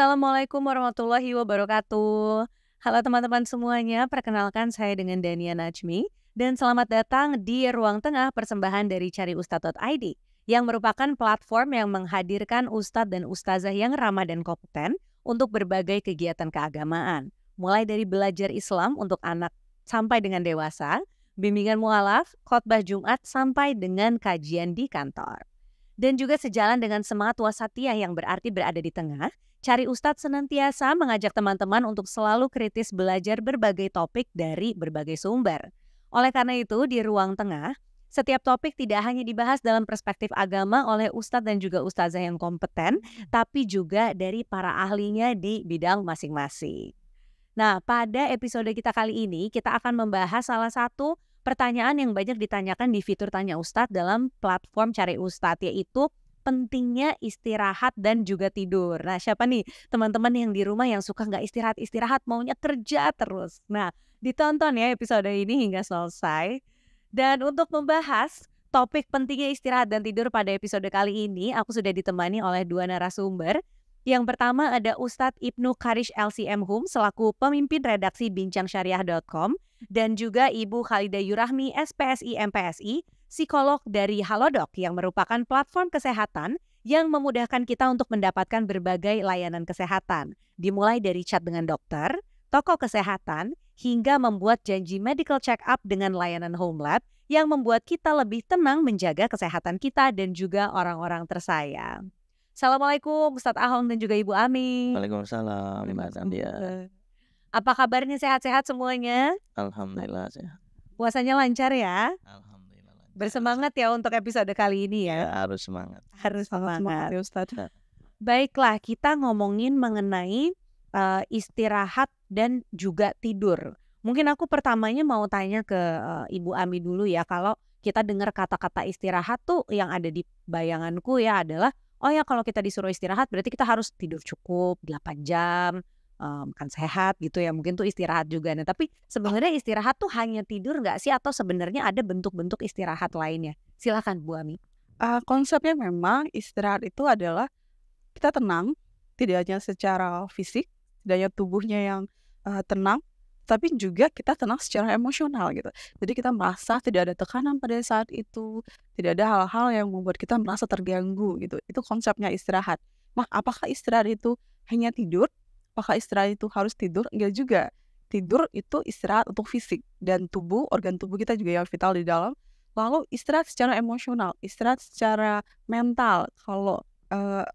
Assalamualaikum warahmatullahi wabarakatuh. Halo teman-teman semuanya, perkenalkan saya dengan Dania Najmi dan selamat datang di Ruang Tengah persembahan dari Cari Ustadz.id yang merupakan platform yang menghadirkan ustadz dan ustazah yang ramah dan kompeten untuk berbagai kegiatan keagamaan. Mulai dari belajar Islam untuk anak sampai dengan dewasa, bimbingan mualaf, khotbah Jumat sampai dengan kajian di kantor. Dan juga sejalan dengan semangat wasatiyah yang berarti berada di tengah, Cari Ustadz senantiasa mengajak teman-teman untuk selalu kritis belajar berbagai topik dari berbagai sumber. Oleh karena itu, di ruang tengah, setiap topik tidak hanya dibahas dalam perspektif agama oleh ustadz dan juga ustazah yang kompeten, tapi juga dari para ahlinya di bidang masing-masing. Nah, pada episode kita kali ini, kita akan membahas salah satu pertanyaan yang banyak ditanyakan di fitur Tanya Ustadz dalam platform Cari Ustadz, yaitu pentingnya istirahat dan juga tidur. Nah, siapa nih teman-teman yang di rumah yang suka nggak istirahat-istirahat, maunya kerja terus. Nah, ditonton ya episode ini hingga selesai. Dan untuk membahas topik pentingnya istirahat dan tidur pada episode kali ini, aku sudah ditemani oleh dua narasumber. Yang pertama ada Ustadz Ibnu Karish LCM Hum selaku pemimpin redaksi bincangsyariah.com dan juga Ibu Khalida Yurahmi SPSI MPSI, psikolog dari Halodoc yang merupakan platform kesehatan yang memudahkan kita untuk mendapatkan berbagai layanan kesehatan, dimulai dari chat dengan dokter, toko kesehatan, hingga membuat janji medical check-up dengan layanan home lab yang membuat kita lebih tenang menjaga kesehatan kita dan juga orang-orang tersayang. Assalamualaikum Ustadz Ahong dan juga Ibu Ami. Waalaikumsalam terima kasih. Apa kabarnya sehat-sehat semuanya? Alhamdulillah sehat. Puasanya lancar ya? Alhamdulillah. Lancar. Bersemangat ya untuk episode kali ini ya. ya harus semangat. Harus semangat. Ya, Ustaz. Nah. Baiklah, kita ngomongin mengenai uh, istirahat dan juga tidur. Mungkin aku pertamanya mau tanya ke uh, Ibu Ami dulu ya kalau kita dengar kata-kata istirahat tuh yang ada di bayanganku ya adalah oh ya kalau kita disuruh istirahat berarti kita harus tidur cukup 8 jam, um, sehat gitu ya mungkin tuh istirahat juga nih tapi oh. sebenarnya istirahat tuh hanya tidur nggak sih atau sebenarnya ada bentuk-bentuk istirahat lainnya silakan Bu Ami uh, konsepnya memang istirahat itu adalah kita tenang tidak hanya secara fisik tidak tubuhnya yang uh, tenang tapi juga kita tenang secara emosional gitu. Jadi kita merasa tidak ada tekanan pada saat itu, tidak ada hal-hal yang membuat kita merasa terganggu gitu. Itu konsepnya istirahat. Nah, apakah istirahat itu hanya tidur apakah istirahat itu harus tidur? Enggak juga. Tidur itu istirahat untuk fisik dan tubuh, organ tubuh kita juga yang vital di dalam. Lalu istirahat secara emosional, istirahat secara mental. Kalau uh,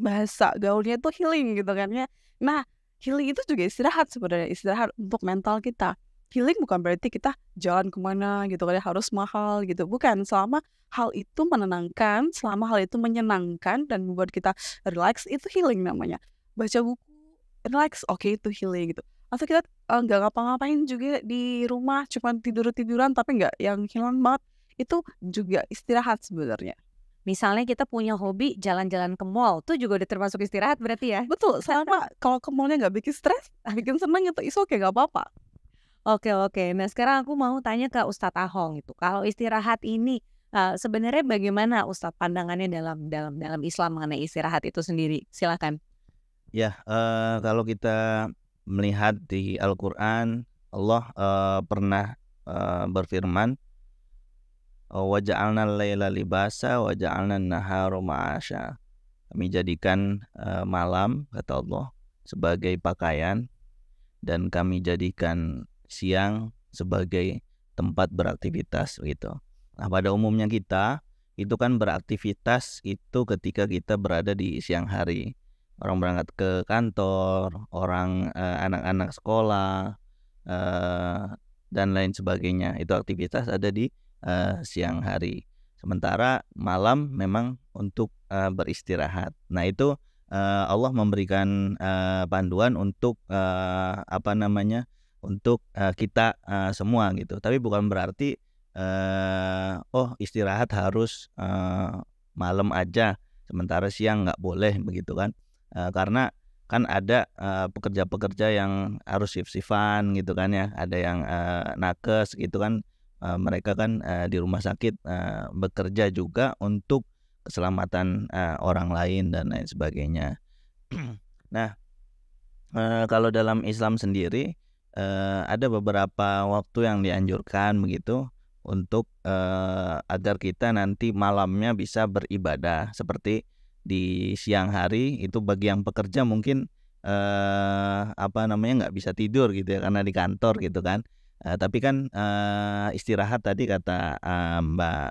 bahasa gaulnya itu healing gitu kan ya. Nah, healing itu juga istirahat sebenarnya, istirahat untuk mental kita. Healing bukan berarti kita jalan kemana gitu kan ya, harus mahal gitu. Bukan, selama hal itu menenangkan, selama hal itu menyenangkan dan membuat kita relax itu healing namanya. Baca buku relax oke okay, itu healing gitu atau kita eh, nggak uh, ngapa-ngapain juga di rumah cuma tidur-tiduran tapi nggak yang hilang banget itu juga istirahat sebenarnya Misalnya kita punya hobi jalan-jalan ke mall, tuh juga udah termasuk istirahat berarti ya? Betul, sama kalau ke mallnya nggak bikin stres, bikin seneng itu iso oke okay, nggak apa-apa. Oke oke, nah sekarang aku mau tanya ke Ustadz Ahong itu, kalau istirahat ini uh, sebenarnya bagaimana Ustadz pandangannya dalam dalam dalam Islam mengenai istirahat itu sendiri? Silakan. Ya, uh, kalau kita melihat di Al-Qur'an, Allah uh, pernah uh, berfirman oh, waja'alna layla libasa waja'alna naharu ma'asha. Kami jadikan uh, malam kata Allah sebagai pakaian dan kami jadikan siang sebagai tempat beraktivitas gitu. Nah, pada umumnya kita itu kan beraktivitas itu ketika kita berada di siang hari orang berangkat ke kantor, orang eh, anak-anak eh, sekolah eh, dan lain sebagainya. Itu aktivitas ada di eh, siang hari. Sementara malam memang untuk uh, beristirahat. Nah itu uh, Allah memberikan eh, panduan untuk eh, apa namanya untuk uh, kita uh, semua gitu. Tapi bukan berarti eh, oh istirahat harus eh, malam aja, sementara siang nggak boleh begitu kan? Eh, karena kan ada eh, pekerja-pekerja uh, yang harus shift-shiftan gitu kan ya ada yang uh, nakes gitu kan uh, mereka kan uh, di rumah sakit uh, bekerja juga untuk keselamatan uh, orang lain dan lain sebagainya nah uh, kalau dalam Islam sendiri uh, ada beberapa waktu yang dianjurkan begitu untuk uh, agar kita nanti malamnya bisa beribadah seperti di siang hari itu bagi yang pekerja mungkin eh, apa namanya nggak bisa tidur gitu ya karena di kantor gitu kan eh, tapi kan eh, istirahat tadi kata eh, Mbak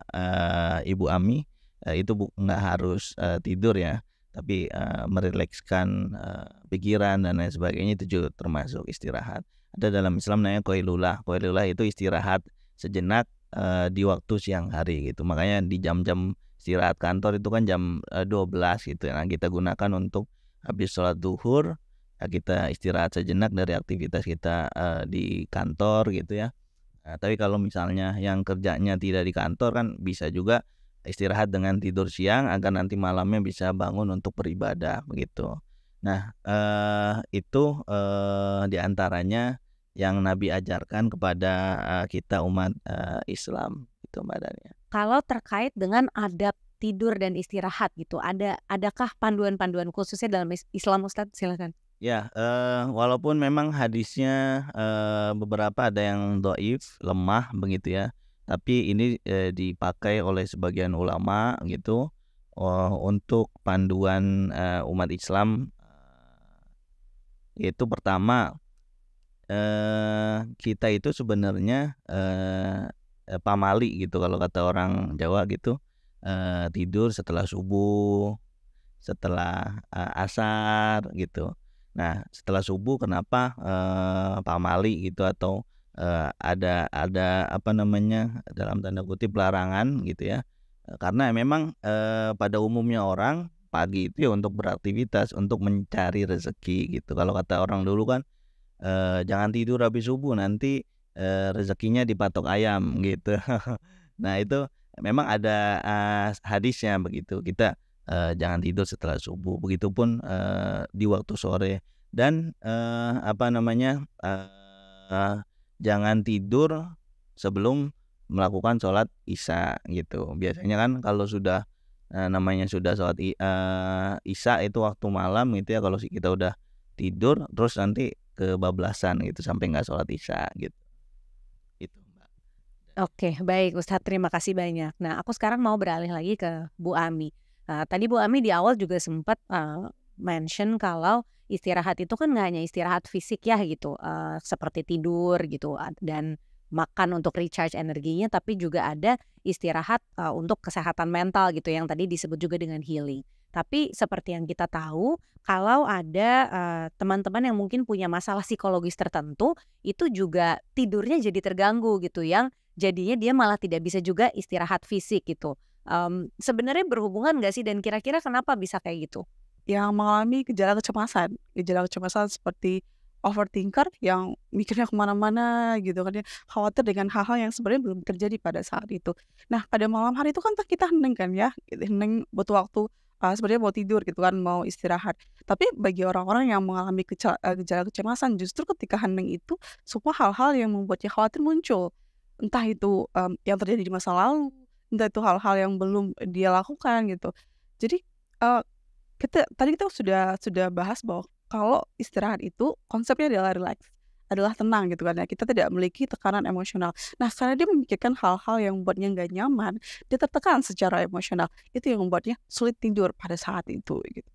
eh, Ibu Ami eh, itu nggak harus eh, tidur ya tapi eh, merilekskan eh, pikiran dan lain sebagainya itu juga termasuk istirahat ada dalam Islam namanya koilulah koilulah itu istirahat sejenak eh, di waktu siang hari gitu makanya di jam-jam istirahat kantor itu kan jam 12 eh, gitu ya. nah kita gunakan untuk habis sholat duhur ya kita istirahat sejenak dari aktivitas kita uh, di kantor gitu ya nah, tapi kalau misalnya yang kerjanya tidak di kantor kan bisa juga istirahat dengan tidur siang agar nanti malamnya bisa bangun untuk beribadah begitu nah eh, itu eh, diantaranya yang Nabi ajarkan kepada eh, kita umat eh, Islam itu madanya kalau terkait dengan adab tidur dan istirahat gitu ada adakah panduan-panduan khususnya dalam Islam Ustaz silakan ya uh, walaupun memang hadisnya uh, beberapa ada yang doif lemah begitu ya tapi ini uh, dipakai oleh sebagian ulama gitu uh, untuk panduan uh, umat Islam itu pertama uh, kita itu sebenarnya uh, Eh, pamali gitu kalau kata orang Jawa gitu eh, tidur setelah subuh setelah eh, asar gitu nah setelah subuh kenapa eh, pamali gitu atau eh, ada ada apa namanya dalam tanda kutip larangan gitu ya eh, karena memang eh, pada umumnya orang pagi itu ya untuk beraktivitas untuk mencari rezeki gitu kalau kata orang dulu kan eh, jangan tidur habis subuh nanti e, rezekinya dipatok ayam gitu. nah itu memang ada uh, hadisnya begitu kita uh, jangan tidur setelah subuh begitupun uh, di waktu sore dan uh, apa namanya uh, uh, jangan tidur sebelum melakukan sholat isya gitu biasanya kan kalau sudah uh, namanya sudah sholat uh, isya itu waktu malam gitu ya kalau kita udah tidur terus nanti kebablasan gitu sampai nggak sholat isya gitu Oke, baik Ustadz, terima kasih banyak. Nah, aku sekarang mau beralih lagi ke Bu Ami. Nah, tadi Bu Ami di awal juga sempat uh, mention kalau istirahat itu kan nggak hanya istirahat fisik ya gitu, uh, seperti tidur gitu dan makan untuk recharge energinya, tapi juga ada istirahat uh, untuk kesehatan mental gitu yang tadi disebut juga dengan healing. Tapi seperti yang kita tahu, kalau ada teman-teman uh, yang mungkin punya masalah psikologis tertentu, itu juga tidurnya jadi terganggu gitu. Yang jadinya dia malah tidak bisa juga istirahat fisik gitu. Um, Sebenarnya berhubungan nggak sih dan kira-kira kenapa bisa kayak gitu? Yang mengalami gejala kecemasan, gejala kecemasan seperti overthinker yang mikirnya kemana-mana gitu kan ya. khawatir dengan hal-hal yang sebenarnya belum terjadi pada saat itu. Nah pada malam hari itu kan kita hening kan ya, hening butuh waktu uh, sebenarnya mau tidur gitu kan mau istirahat. Tapi bagi orang-orang yang mengalami eh, gejala kecemasan justru ketika hening itu semua hal-hal yang membuatnya khawatir muncul entah itu um, yang terjadi di masa lalu entah itu hal-hal yang belum dia lakukan gitu jadi uh, kita tadi kita sudah sudah bahas bahwa kalau istirahat itu konsepnya adalah relax adalah tenang gitu kan ya kita tidak memiliki tekanan emosional nah karena dia memikirkan hal-hal yang membuatnya nggak nyaman dia tertekan secara emosional itu yang membuatnya sulit tidur pada saat itu gitu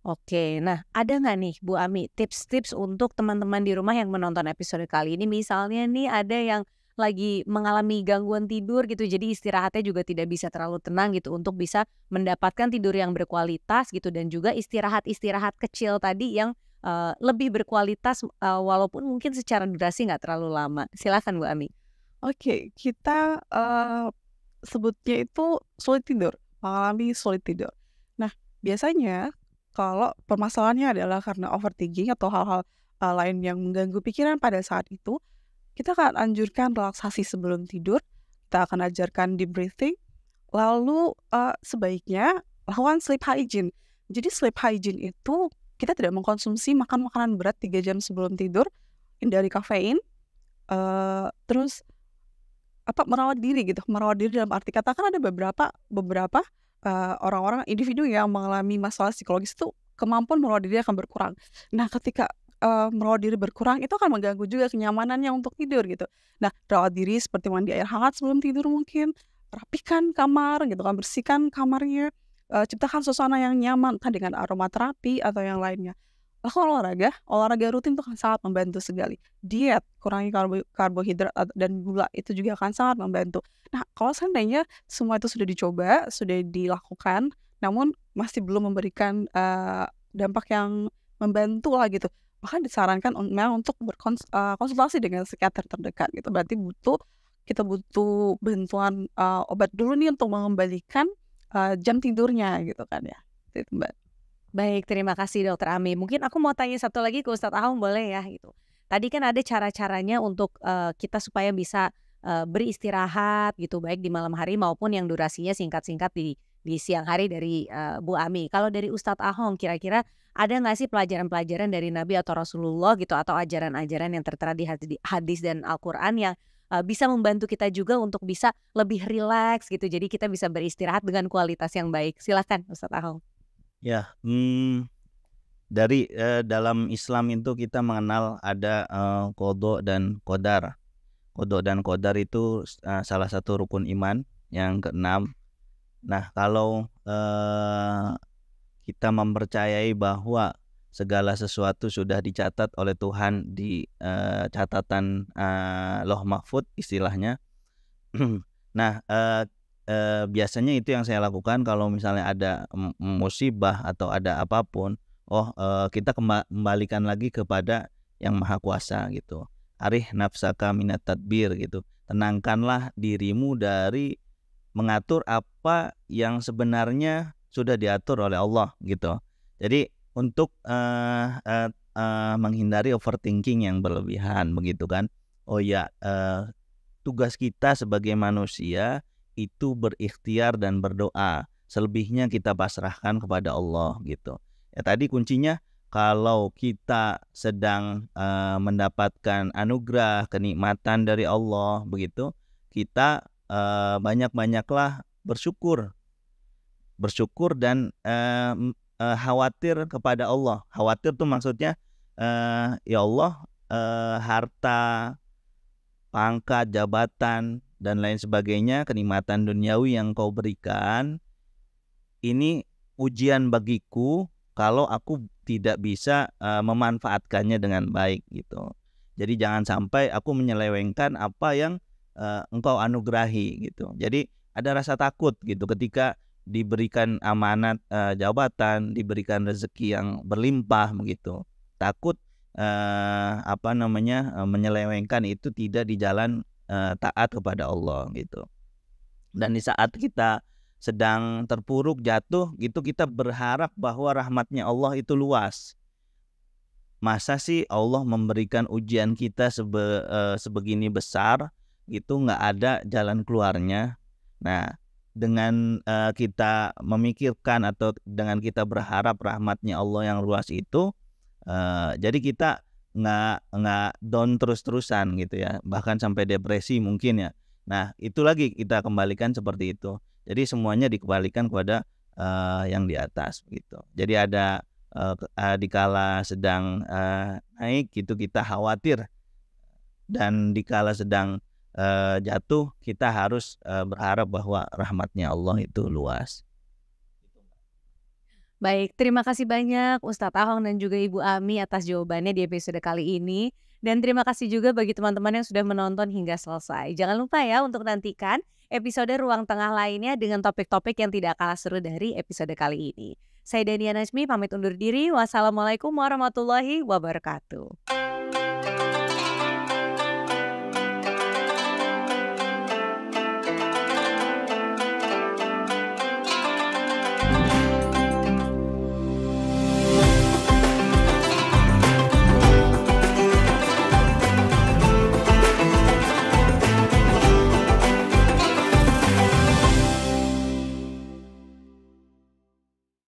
Oke, nah ada nggak nih Bu Ami tips-tips untuk teman-teman di rumah yang menonton episode kali ini? Misalnya nih ada yang lagi mengalami gangguan tidur gitu jadi istirahatnya juga tidak bisa terlalu tenang gitu untuk bisa mendapatkan tidur yang berkualitas gitu dan juga istirahat-istirahat kecil tadi yang uh, lebih berkualitas uh, walaupun mungkin secara durasi nggak terlalu lama. Silakan Bu Ami. Oke, okay, kita uh, sebutnya itu sulit tidur, mengalami sulit tidur. Nah, biasanya kalau permasalahannya adalah karena overthinking atau hal-hal lain yang mengganggu pikiran pada saat itu, kita akan anjurkan relaksasi sebelum tidur, kita akan ajarkan di breathing, lalu uh, sebaiknya lawan sleep hygiene. Jadi sleep hygiene itu kita tidak mengkonsumsi makan makanan berat tiga jam sebelum tidur, hindari kafein, uh, terus apa merawat diri gitu, merawat diri dalam arti kata katakan ada beberapa beberapa orang eh, orang-orang individu yang mengalami masalah psikologis itu kemampuan merawat diri akan berkurang. Nah, ketika uh, merawat diri berkurang itu akan mengganggu juga kenyamanannya untuk tidur gitu. Nah, rawat diri seperti mandi air hangat sebelum tidur mungkin, rapikan kamar gitu kan, bersihkan kamarnya, uh, ciptakan suasana yang nyaman kan dengan aromaterapi atau yang lainnya. Lalu olahraga, olahraga rutin itu akan sangat membantu sekali. Diet, kurangi karbo karbohidrat dan gula itu juga akan sangat membantu. Nah, kalau seandainya semua itu sudah dicoba, sudah dilakukan, namun masih belum memberikan uh, dampak yang membantu lah gitu bahkan disarankan memang untuk berkonsultasi eh, dengan psikiater terdekat gitu. Berarti butuh kita butuh bantuan uh, obat dulu nih untuk mengembalikan uh, jam tidurnya gitu kan ya. Itu Mbak. Baik, terima kasih Dokter Ami. Mungkin aku mau tanya satu lagi ke Ustadz Ahong boleh ya gitu. Tadi kan ada cara-caranya untuk uh, kita supaya bisa uh, beristirahat gitu baik di malam hari maupun yang durasinya singkat-singkat di di siang hari dari uh, Bu Ami. Kalau dari Ustadz Ahong kira-kira ada nggak sih pelajaran-pelajaran dari Nabi atau Rasulullah gitu atau ajaran-ajaran yang tertera di hadis dan Al-Qur'an yang uh, bisa membantu kita juga untuk bisa lebih rileks gitu. Jadi kita bisa beristirahat dengan kualitas yang baik. Silakan Ustadz Ahong. Ya, hmm, dari eh, dalam Islam itu kita mengenal ada eh, kodok dan kodar. Kodok dan kodar itu eh, salah satu rukun iman yang keenam Nah, kalau eh, kita mempercayai bahwa segala sesuatu sudah dicatat oleh Tuhan di eh, catatan eh, Loh Mahfud istilahnya. nah, eh, eh, biasanya itu yang saya lakukan kalau misalnya ada musibah atau ada apapun, oh eh, kita kembalikan lagi kepada yang Maha Kuasa gitu. Arih nafsaka minat tadbir gitu. Tenangkanlah dirimu dari mengatur apa yang sebenarnya sudah diatur oleh Allah gitu. Jadi untuk uh, uh, uh, menghindari overthinking yang berlebihan begitu kan. Oh ya, uh, tugas kita sebagai manusia itu berikhtiar dan berdoa. Selebihnya kita pasrahkan kepada Allah gitu. Ya tadi kuncinya kalau kita sedang uh, mendapatkan anugerah, kenikmatan dari Allah begitu, kita uh, banyak-banyaklah bersyukur bersyukur dan uh, khawatir kepada Allah khawatir tuh maksudnya uh, ya Allah uh, harta pangkat jabatan dan lain sebagainya kenikmatan duniawi yang kau berikan ini ujian bagiku kalau aku tidak bisa uh, memanfaatkannya dengan baik gitu. Jadi jangan sampai aku menyelewengkan apa yang uh, engkau anugerahi gitu. Jadi ada rasa takut gitu ketika diberikan amanat uh, jabatan, diberikan rezeki yang berlimpah begitu. Takut uh, apa namanya uh, menyelewengkan itu tidak di jalan uh, taat kepada Allah gitu. Dan di saat kita sedang terpuruk jatuh gitu kita berharap bahwa rahmatnya Allah itu luas masa sih Allah memberikan ujian kita sebe, uh, sebegini besar itu nggak ada jalan keluarnya. Nah, dengan uh, kita memikirkan atau dengan kita berharap rahmatnya Allah yang luas itu, uh, jadi kita nggak nggak down terus-terusan gitu ya, bahkan sampai depresi mungkin ya. Nah, itu lagi kita kembalikan seperti itu. Jadi semuanya dikembalikan kepada uh, yang di atas gitu. Jadi ada uh, uh, dikala sedang uh, naik gitu kita khawatir dan dikala sedang Eh, jatuh kita harus uh, berharap bahwa rahmatnya Allah itu luas. Baik, terima kasih banyak Ustadz Ahong dan juga Ibu Ami atas jawabannya di episode kali ini. Dan terima kasih juga bagi teman-teman yang sudah menonton hingga selesai. Jangan lupa ya untuk nantikan episode Ruang Tengah lainnya dengan topik-topik yang tidak kalah seru dari episode kali ini. Saya Dania Najmi pamit undur diri. Wassalamualaikum warahmatullahi wabarakatuh.